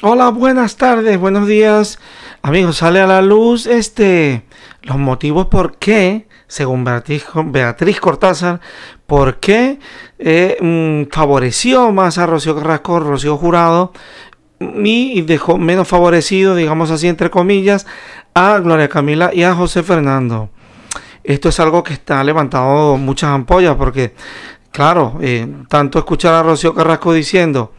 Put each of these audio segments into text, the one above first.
Hola, buenas tardes, buenos días. Amigos, sale a la luz este los motivos por qué, según Beatriz, Cortázar, por qué eh, mm, favoreció más a Rocío Carrasco, Rocío Jurado mm, y dejó menos favorecido, digamos así entre comillas, a Gloria Camila y a José Fernando. Esto es algo que está levantado muchas ampollas porque, claro, eh, tanto escuchar a Rocío Carrasco diciendo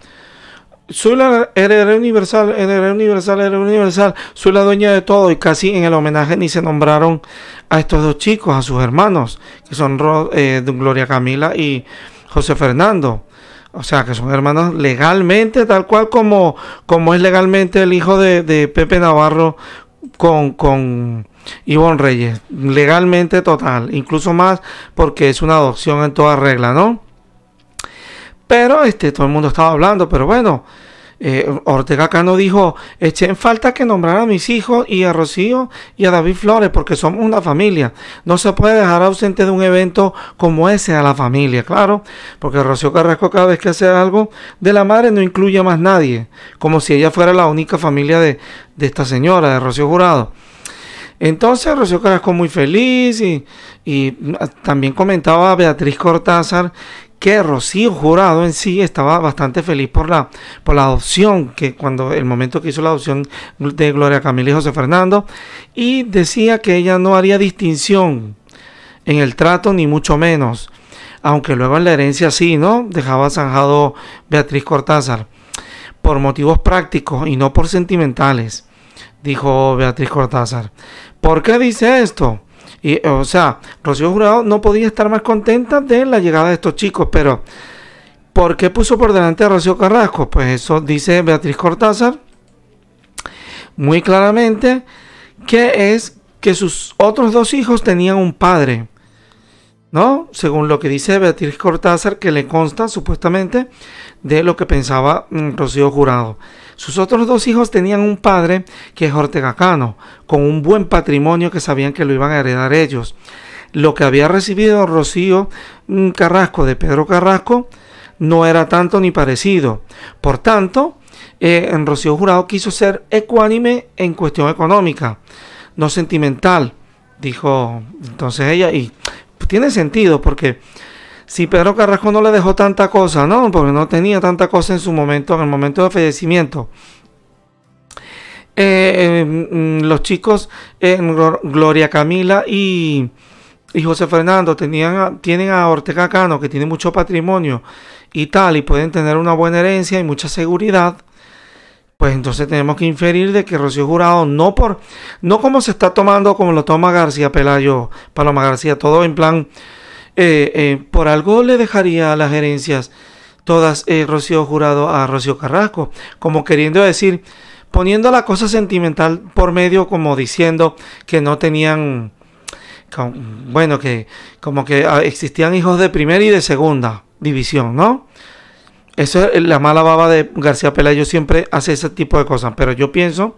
soy la heredera universal, heredera universal, heredera universal, soy la dueña de todo y casi en el homenaje ni se nombraron a estos dos chicos, a sus hermanos, que son eh, Gloria Camila y José Fernando. O sea, que son hermanos legalmente, tal cual como, como es legalmente el hijo de, Pepe Navarro con, con Ivonne Reyes. Legalmente total, incluso más porque es una adopción en toda regla, ¿no? Pero este, todo el mundo estaba hablando, pero bueno, eh, Ortega Cano dijo, eché en falta que nombrar a mis hijos y a Rocío y a David Flores porque somos una familia. No se puede dejar ausente de un evento como ese a la familia, claro, porque Rocío Carrasco cada vez que hace algo de la madre no incluye a más nadie, como si ella fuera la única familia de, esta señora, de Rocío Jurado. Entonces Rocío Carrasco muy feliz y, y, mm, también comentaba a Beatriz Cortázar que Rocío Jurado en sí estaba bastante feliz por la, por la adopción, que cuando el momento que hizo la adopción de Gloria Camila y José Fernando, y decía que ella no haría distinción en el trato, ni mucho menos, aunque luego en la herencia sí, ¿no? Dejaba zanjado Beatriz Cortázar, por motivos prácticos y no por sentimentales, dijo Beatriz Cortázar. ¿Por qué dice esto? Y, o sea, Rocío Jurado no podía estar más contenta de la llegada de estos chicos, pero ¿por qué puso por delante a Rocío Carrasco? Pues eso dice Beatriz Cortázar muy claramente que es que sus otros dos hijos tenían un padre ¿no? Según lo que dice Beatriz Cortázar, que le consta supuestamente de lo que pensaba mm, Rocío Jurado. Sus otros dos hijos tenían un padre que es ortegacano, con un buen patrimonio que sabían que lo iban a heredar ellos. Lo que había recibido Rocío mm, Carrasco de Pedro Carrasco no era tanto ni parecido. Por tanto, eh, Rocío Jurado quiso ser ecuánime en cuestión económica, no sentimental, dijo entonces ella y tiene sentido porque si Pedro Carrasco no le dejó tanta cosa, ¿no? Porque no tenía tanta cosa en su momento, en el momento de fallecimiento. Eh, eh, los chicos, en eh, Gloria Camila y, y José Fernando, tenían, tienen a Ortega Cano, que tiene mucho patrimonio y tal, y pueden tener una buena herencia y mucha seguridad pues entonces tenemos que inferir de que Rocío Jurado no por no como se está tomando como lo toma García Pelayo, Paloma García, todo en plan eh, eh, por algo le dejaría las herencias todas eh, Rocío Jurado a Rocío Carrasco, como queriendo decir poniendo la cosa sentimental por medio como diciendo que no tenían bueno que como que ah, existían hijos de primera y de segunda división, ¿no? Eso es la mala baba de García Pelayo siempre hace ese tipo de cosas, pero yo pienso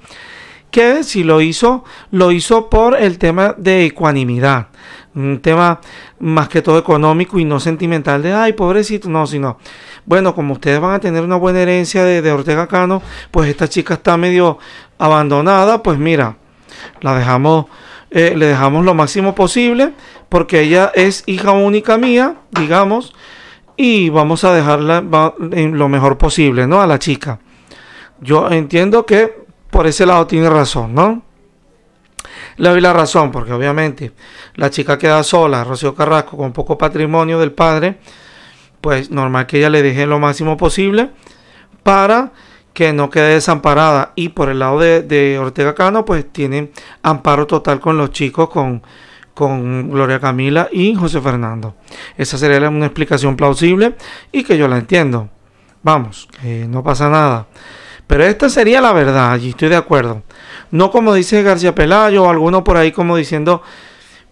que si lo hizo, lo hizo por el tema de ecuanimidad, un tema más que todo económico y no sentimental de, ay, pobrecito, no, sino, bueno, como ustedes van a tener una buena herencia de, Ortega Cano, pues esta chica está medio abandonada, pues mira, la dejamos, eh, le dejamos lo máximo posible, porque ella es hija única mía, digamos, y vamos a dejarla en lo mejor posible, ¿no? A la chica. Yo entiendo que por ese lado tiene razón, ¿no? Le doy la razón, porque obviamente la chica queda sola, Rocío Carrasco, con poco patrimonio del padre, pues normal que ella le deje lo máximo posible para que no quede desamparada. Y por el lado de, Ortega Cano, pues tiene amparo total con los chicos, con, con Gloria Camila y José Fernando. Esa sería una explicación plausible y que yo la entiendo. Vamos, eh, no pasa nada. Pero esta sería la verdad, allí estoy de acuerdo. No como dice García Pelayo o alguno por ahí como diciendo,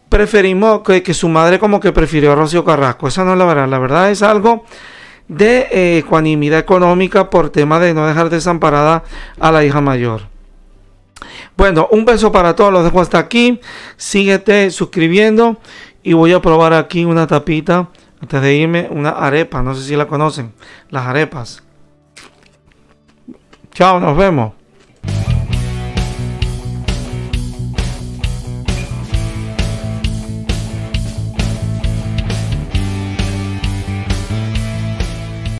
preferimos que, que su madre como que prefirió a Rocío Carrasco. Esa no es la verdad. La verdad es algo de eh, ecuanimidad económica por tema de no dejar desamparada a la hija mayor. Bueno, un beso para todos, los dejo hasta aquí. Síguete suscribiendo y voy a probar aquí una tapita, antes de irme, una arepa. No sé si la conocen, las arepas. Chao, nos vemos.